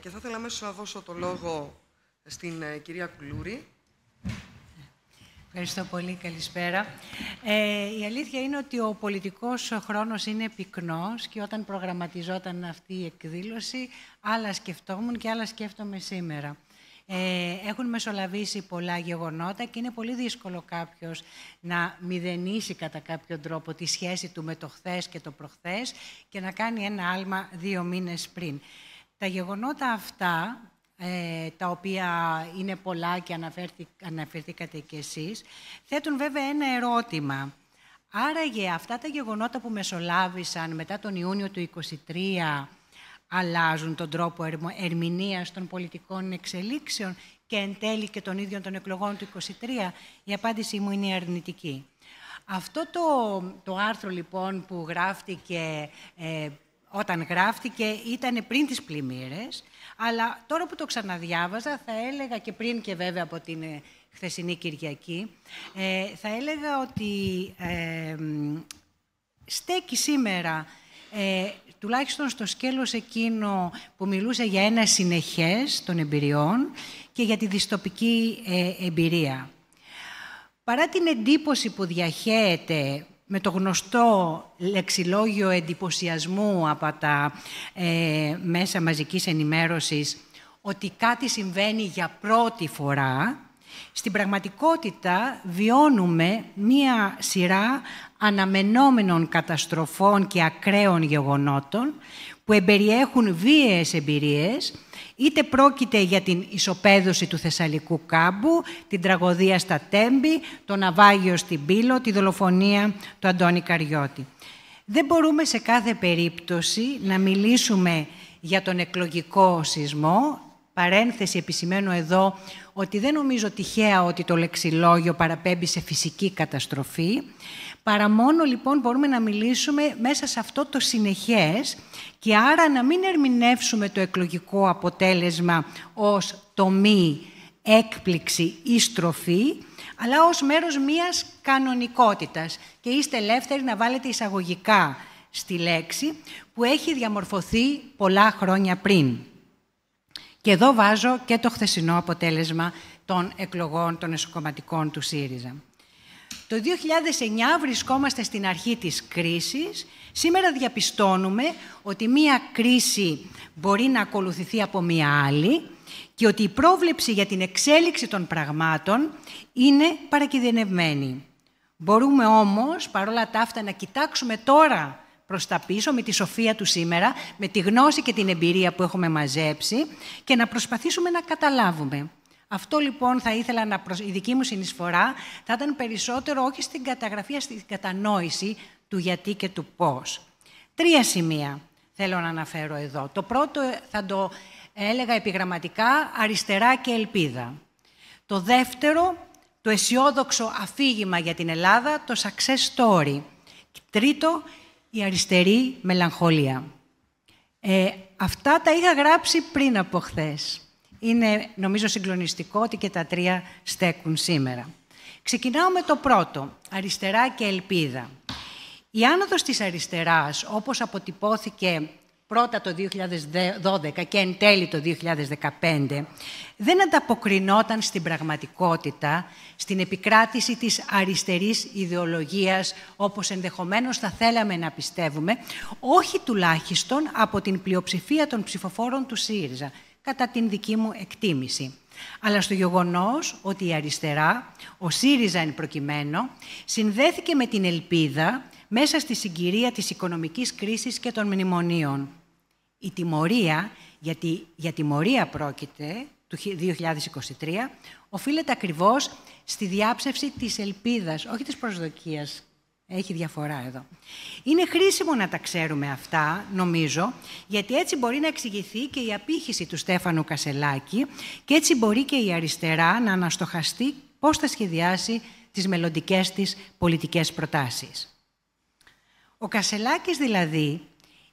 και θα ήθελα αμέσως να δώσω το λόγο στην ε, κυρία Κουλούρη. Ευχαριστώ πολύ. Καλησπέρα. Ε, η αλήθεια είναι ότι ο πολιτικός χρόνος είναι πυκνός και όταν προγραμματιζόταν αυτή η εκδήλωση, άλλα σκεφτόμουν και άλλα σκέφτομαι σήμερα. Ε, έχουν μεσολαβήσει πολλά γεγονότα και είναι πολύ δύσκολο κάποιος να μηδενίσει κατά κάποιο τρόπο τη σχέση του με το χθες και το προχθές και να κάνει ένα άλμα δύο μήνες πριν. Τα γεγονότα αυτά, ε, τα οποία είναι πολλά και αναφερθήκατε κι εσείς, θέτουν βέβαια ένα ερώτημα. Άραγε αυτά τα γεγονότα που μεσολάβησαν μετά τον Ιούνιο του 2023 αλλάζουν τον τρόπο ερμηνείας των πολιτικών εξελίξεων και εν τέλει και των ίδιων των εκλογών του 2023. Η απάντησή μου είναι αρνητική. Αυτό το, το άρθρο λοιπόν που γράφτηκε ε, όταν γράφτηκε ήταν πριν τις πλημμύρες, αλλά τώρα που το ξαναδιάβαζα θα έλεγα και πριν και βέβαια από την ε, χθεσινή Κυριακή, ε, θα έλεγα ότι ε, στέκει σήμερα ε, τουλάχιστον στο σκέλος εκείνο που μιλούσε για ένα συνεχές των εμπειριών και για τη διστοπική εμπειρία. Παρά την εντύπωση που διαχέεται με το γνωστό λεξιλόγιο εντυπωσιασμού από τα ε, μέσα μαζικής ενημέρωσης ότι κάτι συμβαίνει για πρώτη φορά στην πραγματικότητα βιώνουμε μία σειρά αναμενόμενων καταστροφών και ακραίων γεγονότων που εμπεριέχουν βίαιες εμπειρίες, είτε πρόκειται για την ισοπαίδωση του Θεσσαλικού κάμπου, την τραγωδία στα Τέμπη, το ναυάγιο στην Πύλο, τη δολοφονία του Αντώνη Καριώτη. Δεν μπορούμε σε κάθε περίπτωση να μιλήσουμε για τον εκλογικό σεισμό παρένθεση επισημαίνω εδώ ότι δεν νομίζω τυχαία ότι το λεξιλόγιο παραπέμπει σε φυσική καταστροφή, παρά μόνο λοιπόν μπορούμε να μιλήσουμε μέσα σε αυτό το συνεχές και άρα να μην ερμηνεύσουμε το εκλογικό αποτέλεσμα ως τομή, έκπληξη ή στροφή, αλλά ως μέρος μιας κανονικότητας. Και είστε ελεύθεροι να βάλετε εισαγωγικά στη λέξη που έχει διαμορφωθεί πολλά χρόνια πριν. Και εδώ βάζω και το χθεσινό αποτέλεσμα των εκλογών των εσωκομματικών του ΣΥΡΙΖΑ. Το 2009 βρισκόμαστε στην αρχή της κρίσης. Σήμερα διαπιστώνουμε ότι μία κρίση μπορεί να ακολουθηθεί από μία άλλη και ότι η πρόβλεψη για την εξέλιξη των πραγμάτων είναι παρακιδενευμένη. Μπορούμε όμως, παρόλα τα αυτά, να κοιτάξουμε τώρα προς τα πίσω, με τη σοφία του σήμερα, με τη γνώση και την εμπειρία που έχουμε μαζέψει και να προσπαθήσουμε να καταλάβουμε. Αυτό λοιπόν θα ήθελα να η δική μου συνεισφορά θα ήταν περισσότερο όχι στην καταγραφή, στην κατανόηση του γιατί και του πώς. Τρία σημεία θέλω να αναφέρω εδώ. Το πρώτο ε, θα το έλεγα επιγραμματικά αριστερά και ελπίδα. Το δεύτερο, το αισιόδοξο αφήγημα για την Ελλάδα, το success story. Και τρίτο, η αριστερή μελαγχολία. Ε, αυτά τα είχα γράψει πριν από χθες. Είναι νομίζω συγκλονιστικό ότι και τα τρία στέκουν σήμερα. Ξεκινάω με το πρώτο, αριστερά και ελπίδα. Η άνοδος της αριστεράς, όπως αποτυπώθηκε πρώτα το 2012 και εν τέλει το 2015, δεν ανταποκρινόταν στην πραγματικότητα, στην επικράτηση της αριστερής ιδεολογίας, όπως ενδεχομένως θα θέλαμε να πιστεύουμε, όχι τουλάχιστον από την πλειοψηφία των ψηφοφόρων του ΣΥΡΙΖΑ, κατά την δική μου εκτίμηση αλλά στο γεγονός ότι η αριστερά, ο ΣΥΡΙΖΑ εν προκειμένου, συνδέθηκε με την ελπίδα μέσα στη συγκυρία της οικονομικής κρίσης και των μνημονίων. Η τιμωρία, γιατί για τιμωρία πρόκειται, του 2023, οφείλεται ακριβώς στη διάψευση της ελπίδας, όχι της προσδοκίας. Έχει διαφορά εδώ. Είναι χρήσιμο να τα ξέρουμε αυτά, νομίζω, γιατί έτσι μπορεί να εξηγηθεί και η απήχηση του Στέφανου Κασελάκη και έτσι μπορεί και η αριστερά να αναστοχαστεί πώς θα σχεδιάσει τις μελλοντικές της πολιτικές προτάσεις. Ο Κασελάκης δηλαδή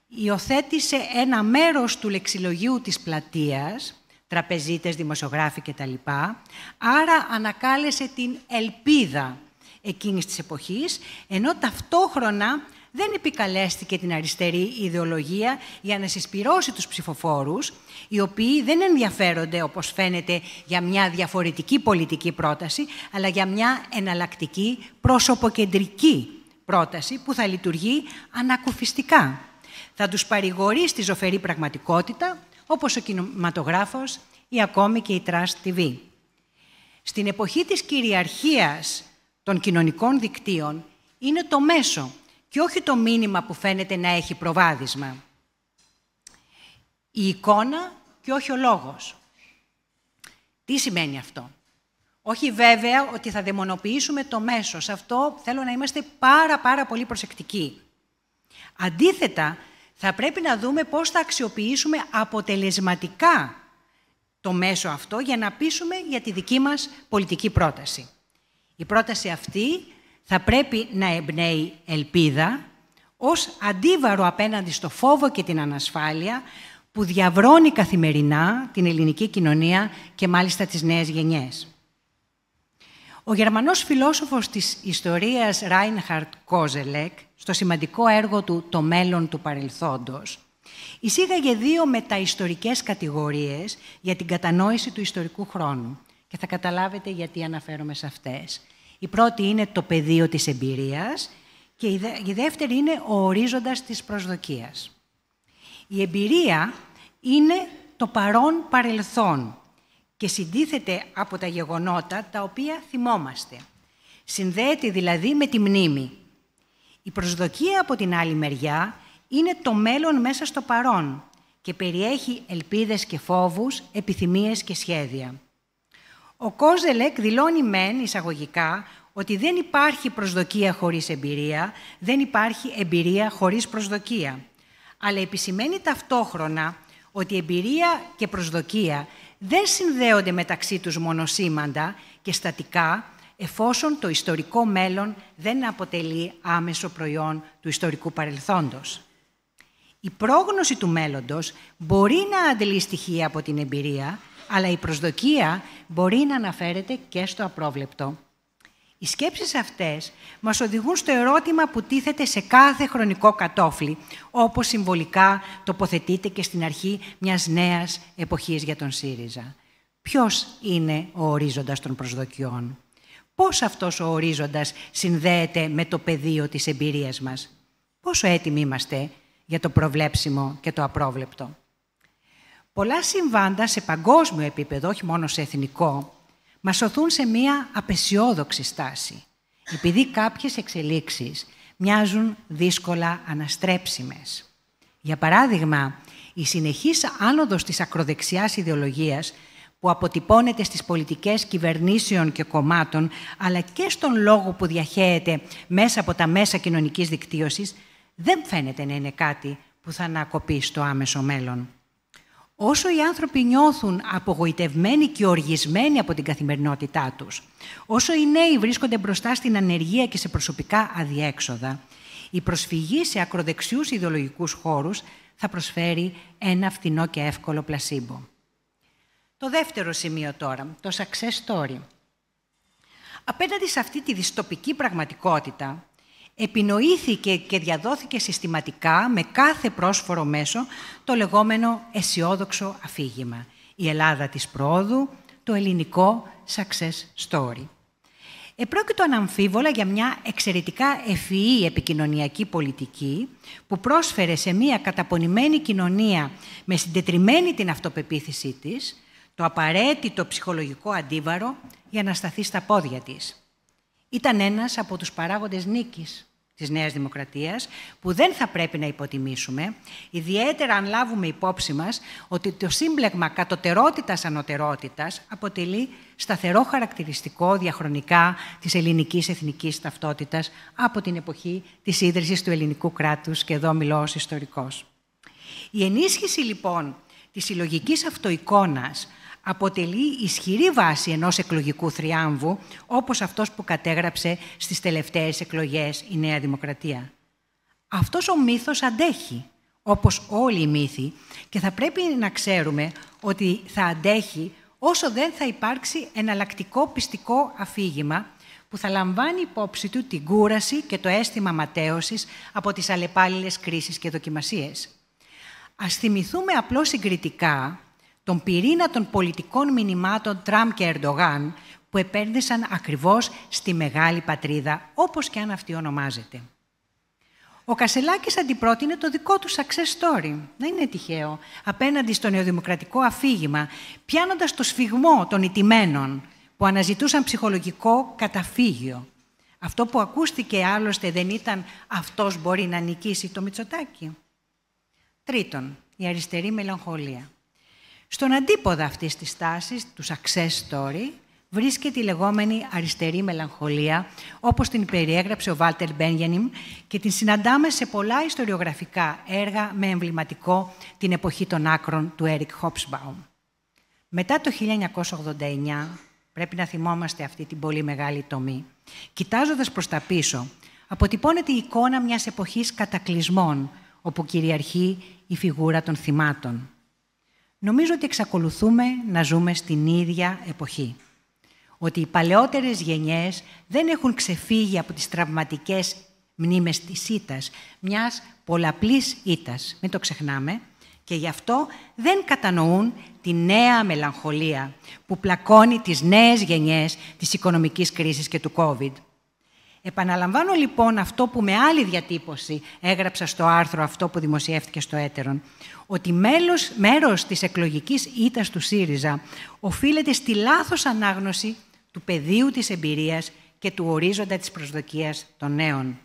υιοθέτησε ένα μέρος του λεξιλογίου της πλατείας, τραπεζίτες, δημοσιογράφοι κτλ. Άρα ανακάλεσε την ελπίδα εκείνης της εποχής, ενώ ταυτόχρονα δεν επικαλέστηκε την αριστερή ιδεολογία για να συσπυρώσει τους ψηφοφόρους, οι οποίοι δεν ενδιαφέρονται, όπως φαίνεται, για μια διαφορετική πολιτική πρόταση, αλλά για μια εναλλακτική προσωποκεντρική πρόταση που θα λειτουργεί ανακουφιστικά. Θα τους παρηγορεί στη ζωφερή πραγματικότητα, όπως ο κινηματογράφος ή ακόμη και η Trust TV. Στην εποχή της κυριαρχίας των κοινωνικών δικτύων είναι το μέσο και όχι το μήνυμα που φαίνεται να έχει προβάδισμα. Η εικόνα και όχι ο λόγος. Τι σημαίνει αυτό. Όχι βέβαια ότι θα δαιμονοποιήσουμε το μέσος. Σε αυτό θέλω να είμαστε πάρα πάρα πολύ προσεκτικοί. Αντίθετα, θα πρέπει να δούμε πώς θα αξιοποιήσουμε αποτελεσματικά το μέσο αυτό για να πείσουμε για τη δική μας πολιτική πρόταση. Η πρόταση αυτή θα πρέπει να εμπνέει ελπίδα ως αντίβαρο απέναντι στο φόβο και την ανασφάλεια που διαβρώνει καθημερινά την ελληνική κοινωνία και μάλιστα τις νέες γενιές. Ο γερμανός φιλόσοφος της ιστορίας Ράινχαρτ Κόζελεκ, στο σημαντικό έργο του «Το μέλλον του παρελθόντος», εισήγαγε δύο μεταϊστορικές κατηγορίες για την κατανόηση του ιστορικού χρόνου. Και θα καταλάβετε γιατί αναφέρομαι σε αυτές. Η πρώτη είναι το πεδίο της εμπειρίας και η δεύτερη είναι ο ορίζοντας της προσδοκίας. Η εμπειρία είναι το παρόν παρελθόν, και συντίθεται από τα γεγονότα τα οποία θυμόμαστε. Συνδέεται δηλαδή με τη μνήμη. Η προσδοκία από την άλλη μεριά είναι το μέλλον μέσα στο παρόν και περιέχει ελπίδες και φόβους, επιθυμίες και σχέδια. Ο Κόζελεκ δηλώνει μεν εισαγωγικά ότι δεν υπάρχει προσδοκία χωρίς εμπειρία, δεν υπάρχει εμπειρία χωρίς προσδοκία. Αλλά επισημαίνει ταυτόχρονα ότι εμπειρία και προσδοκία δεν συνδέονται μεταξύ τους μονοσήμαντα και στατικά, εφόσον το ιστορικό μέλλον δεν αποτελεί άμεσο προϊόν του ιστορικού παρελθόντος. Η πρόγνωση του μέλλοντος μπορεί να αντλεί στοιχεία από την εμπειρία, αλλά η προσδοκία μπορεί να αναφέρεται και στο απρόβλεπτο. Οι σκέψεις αυτές μας οδηγούν στο ερώτημα που τίθεται σε κάθε χρονικό κατόφλι, όπως συμβολικά τοποθετείται και στην αρχή μιας νέας εποχής για τον ΣΥΡΙΖΑ. Ποιος είναι ο ορίζοντας των προσδοκιών. Πώς αυτός ο ορίζοντας συνδέεται με το πεδίο της εμπειρίας μας. Πόσο έτοιμοι είμαστε για το προβλέψιμο και το απρόβλεπτο. Πολλά συμβάντα σε παγκόσμιο επίπεδο, όχι μόνο σε εθνικό, μας σωθούν σε μία απεσιόδοξη στάση, επειδή κάποιες εξελίξεις μοιάζουν δύσκολα αναστρέψιμες. Για παράδειγμα, η συνεχής άνοδος της ακροδεξιάς ιδεολογίας που αποτυπώνεται στις πολιτικές κυβερνήσεων και κομμάτων, αλλά και στον λόγο που διαχέεται μέσα από τα μέσα κοινωνικής δικτύωσης, δεν φαίνεται να είναι κάτι που θα ανακοπεί στο άμεσο μέλλον. Όσο οι άνθρωποι νιώθουν απογοητευμένοι και οργισμένοι από την καθημερινότητά τους, όσο οι νέοι βρίσκονται μπροστά στην ανεργία και σε προσωπικά αδιέξοδα, η προσφυγή σε ακροδεξιούς ιδεολογικούς χώρους θα προσφέρει ένα φθηνό και εύκολο πλασίμπο. Το δεύτερο σημείο τώρα, το success story. Απέναντι σε αυτή τη δυστοπική πραγματικότητα, επινοήθηκε και διαδόθηκε συστηματικά με κάθε πρόσφορο μέσο το λεγόμενο αισιόδοξο αφήγημα. Η Ελλάδα της πρόοδου, το ελληνικό success story. Επρόκειτο αναμφίβολα για μια εξαιρετικά ευφυή επικοινωνιακή πολιτική που πρόσφερε σε μια καταπονημένη κοινωνία με συντετριμένη την αυτοπεποίθησή της το απαραίτητο ψυχολογικό αντίβαρο για να σταθεί στα πόδια της. Ήταν ένας από τους παράγοντες νίκης της Νέας Δημοκρατίας, που δεν θα πρέπει να υποτιμήσουμε, ιδιαίτερα αν λάβουμε υπόψη μας ότι το σύμπλεγμα κατωτερότητας-ανωτερότητας αποτελεί σταθερό χαρακτηριστικό διαχρονικά της ελληνικής εθνικής ταυτότητας από την εποχή της ίδρυσης του ελληνικού κράτους, και εδώ μιλώ ιστορικός. Η ενίσχυση λοιπόν της συλλογικής αυτοεικόνας αποτελεί ισχυρή βάση ενός εκλογικού θριάμβου, όπως αυτός που κατέγραψε στις τελευταίες εκλογές η Νέα Δημοκρατία. Αυτός ο μύθος αντέχει, όπως όλοι οι μύθοι, και θα πρέπει να ξέρουμε ότι θα αντέχει όσο δεν θα υπάρξει εναλλακτικό πιστικό αφήγημα που θα λαμβάνει υπόψη του την κούραση και το αίσθημα ματέωσης από τις αλλεπάλληλες κρίσεις και δοκιμασίες. Ας θυμηθούμε απλώς συγκριτικά τον πυρήνα των πολιτικών μηνυμάτων Τραμ και Ερντογάν, που επένδυσαν ακριβώς στη Μεγάλη Πατρίδα, όπως και αν αυτή ονομάζεται. Ο Κασελάκης αντιπρότεινε το δικό του success story. Δεν είναι τυχαίο. Απέναντι στο νεοδημοκρατικό αφήγημα, πιάνοντας το σφιγμό των ιτημένων που αναζητούσαν ψυχολογικό καταφύγιο. Αυτό που ακούστηκε άλλωστε δεν ήταν «αυτός μπορεί να νικήσει το Μητσοτάκι». Τρίτον, η αριστερή μελαγχολία. Στον αντίποδα αυτής της τάσης, του success story, βρίσκεται η λεγόμενη αριστερή μελαγχολία, όπως την περιέγραψε ο Βάλτερ Μπένγενιμ και την συναντάμε σε πολλά ιστοριογραφικά έργα με εμβληματικό την εποχή των άκρων του Έρικ Χόψμπαουμ. Μετά το 1989, πρέπει να θυμόμαστε αυτή την πολύ μεγάλη τομή, κοιτάζοντας προς τα πίσω, αποτυπώνεται η εικόνα μιας εποχής κατακλυσμών, όπου κυριαρχεί η φιγούρα των θυμάτων. Νομίζω ότι εξακολουθούμε να ζούμε στην ίδια εποχή. Ότι οι παλαιότερες γενιές δεν έχουν ξεφύγει από τις τραυματικές μνήμες της ήτας, μιας πολλαπλής ήτας, μην το ξεχνάμε, και γι' αυτό δεν κατανοούν τη νέα μελαγχολία που πλακώνει τις νέες γενιές της οικονομικής κρίσης και του COVID. Επαναλαμβάνω λοιπόν αυτό που με άλλη διατύπωση έγραψα στο άρθρο αυτό που δημοσιεύτηκε στο Έτερον, ότι μέλος, μέρος της εκλογικής ήττας του ΣΥΡΙΖΑ οφείλεται στη λάθος ανάγνωση του πεδίου της εμπειρίας και του ορίζοντα της προσδοκίας των νέων.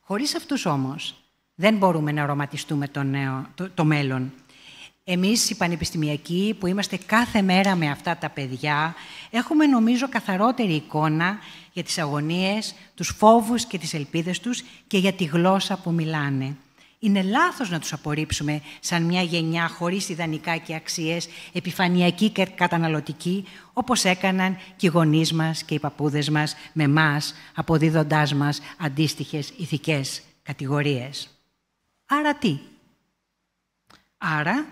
Χωρίς αυτούς όμως δεν μπορούμε να αρωματιστούμε το, νέο, το, το μέλλον. Εμείς οι πανεπιστημιακοί που είμαστε κάθε μέρα με αυτά τα παιδιά έχουμε νομίζω καθαρότερη εικόνα για τις αγωνίες, τους φόβους και τις ελπίδες τους και για τη γλώσσα που μιλάνε. Είναι λάθος να τους απορρίψουμε σαν μια γενιά χωρίς ιδανικά και αξίες, επιφανειακή και καταναλωτική, όπως έκαναν και οι γονείς μας και οι παππούδες μας με εμά, αποδίδοντάς μας αντίστοιχες ηθικές κατηγορίες. Άρα τι. Άρα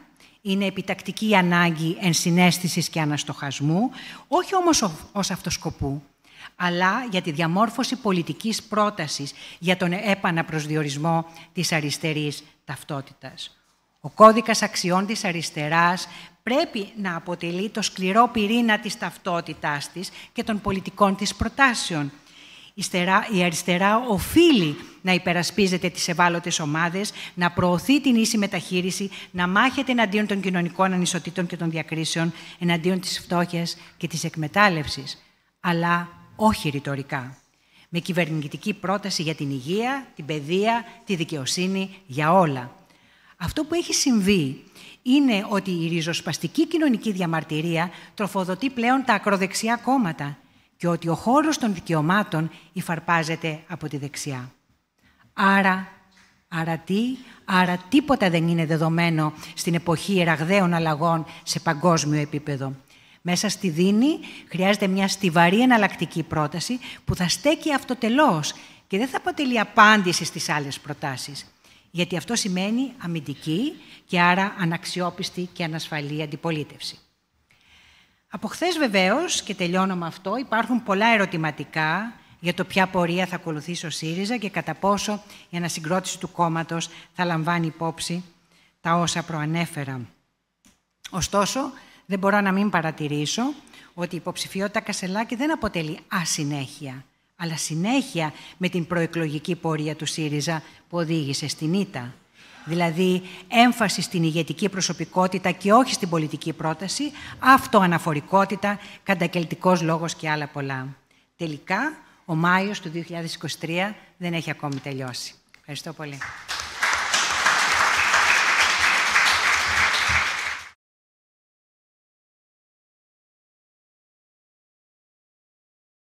είναι επιτακτική ανάγκη ενσυναίσθησης και αναστοχασμού, όχι όμως ως αυτοσκοπού, αλλά για τη διαμόρφωση πολιτικής πρότασης για τον επαναπροσδιορισμό της αριστερής ταυτότητας. Ο κώδικας αξιών της αριστεράς πρέπει να αποτελεί το σκληρό πυρήνα της ταυτότητάς της και των πολιτικών της προτάσεων – η αριστερά οφείλει να υπερασπίζεται τις ευάλωτες ομάδες, να προωθεί την ίση μεταχείριση, να μάχεται εναντίον των κοινωνικών ανισοτήτων και των διακρίσεων, εναντίον της φτώχειας και της εκμετάλλευσης, αλλά όχι ρητορικά. Με κυβερνητική πρόταση για την υγεία, την παιδεία, τη δικαιοσύνη, για όλα. Αυτό που έχει συμβεί είναι ότι η ριζοσπαστική κοινωνική διαμαρτυρία τροφοδοτεί πλέον τα ακροδεξιά κόμματα και ότι ο χώρος των δικαιωμάτων υφαρπάζεται από τη δεξιά. Άρα, άρα τι, άρα τίποτα δεν είναι δεδομένο στην εποχή ραγδαίων αλλαγών σε παγκόσμιο επίπεδο. Μέσα στη δίνη χρειάζεται μια στιβαρή εναλλακτική πρόταση που θα στέκει αυτοτελώς και δεν θα αποτελεί απάντηση στις άλλες προτάσεις. Γιατί αυτό σημαίνει αμυντική και άρα αναξιόπιστη και ανασφαλή αντιπολίτευση. Από χθες βεβαίως, και τελειώνω με αυτό, υπάρχουν πολλά ερωτηματικά για το ποια πορεία θα ακολουθήσει ο ΣΥΡΙΖΑ και κατά πόσο η ανασυγκρότηση του κόμματος θα λαμβάνει υπόψη τα όσα προανέφερα. Ωστόσο, δεν μπορώ να μην παρατηρήσω ότι η υποψηφιότητα Κασελάκη δεν αποτελεί ασυνέχεια, αλλά συνέχεια με την προεκλογική πορεία του ΣΥΡΙΖΑ που οδήγησε στην ΙΤΑ δηλαδή έμφαση στην ηγετική προσωπικότητα και όχι στην πολιτική πρόταση, αυτοαναφορικότητα, κατακελτικός λόγος και άλλα πολλά. Τελικά, ο Μάιος του 2023 δεν έχει ακόμη τελειώσει. Ευχαριστώ πολύ.